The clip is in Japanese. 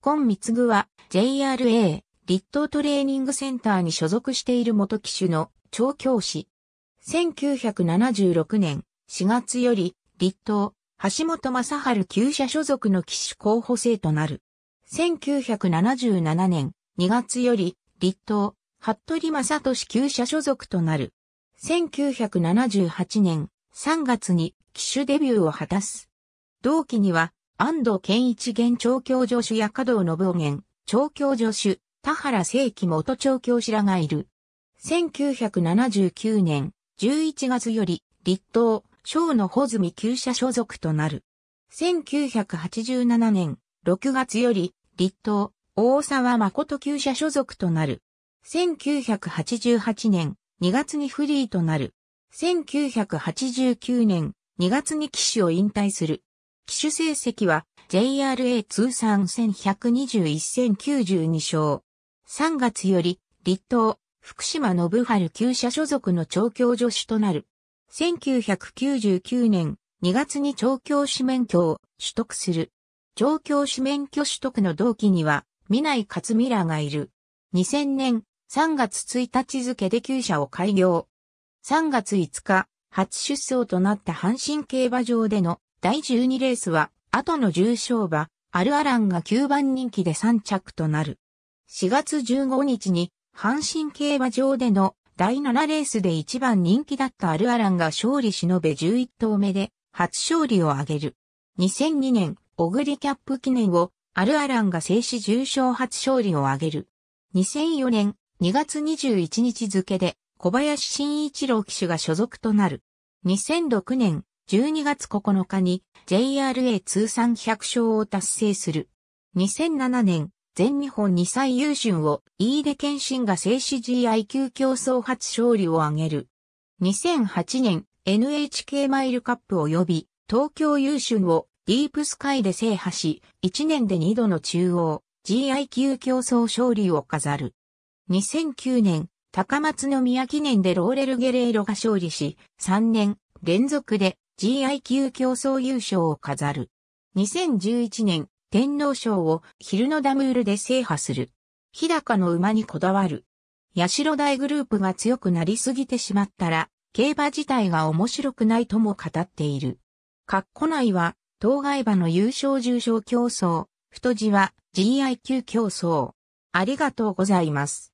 今三つぐは JRA 立東トレーニングセンターに所属している元機種の調教師。1976年4月より立東橋本正春旧社所属の機種候補生となる。1977年2月より立東服部正俊旧社所属となる。1978年3月に機種デビューを果たす。同期には安藤健一現調教助手や加藤信夫現、調教助手、田原正規元調教師らがいる。1979年11月より、立東、小野穂積旧社所属となる。1987年6月より、立東、大沢誠旧社所属となる。1988年2月にフリーとなる。1989年2月に騎手を引退する。機種成績は JRA 通算1121,092勝。3月より、立東、福島信春旧社所属の調教助手となる。1999年2月に調教師免許を取得する。調教師免許取得の同期には、南井勝美らがいる。2000年3月1日付で旧社を開業。3月5日、初出走となった阪神競馬場での第12レースは、後の重賞馬、アルアランが9番人気で3着となる。4月15日に、阪神競馬場での第7レースで1番人気だったアルアランが勝利し延べ11投目で初勝利を挙げる。2002年、オグリキャップ記念をアルアランが制止重賞初勝利を挙げる。2004年2月21日付で小林慎一郎騎手が所属となる。2006年12月9日に JRA 通算100勝を達成する。2007年、全日本2歳優秀を飯出健信が静止 GI 級競争初勝利を挙げる。2008年、NHK マイルカップ及び東京優秀をディープスカイで制覇し、1年で2度の中央 GI 級競争勝利を飾る。2009年、高松宮記念でローレル・ゲレーロが勝利し、3年連続で GI 級競争優勝を飾る。2011年、天皇賞を昼のダムールで制覇する。日高の馬にこだわる。八代大グループが強くなりすぎてしまったら、競馬自体が面白くないとも語っている。カッコ内は、当該馬の優勝重賞競争、太字は GIQ 競争。ありがとうございます。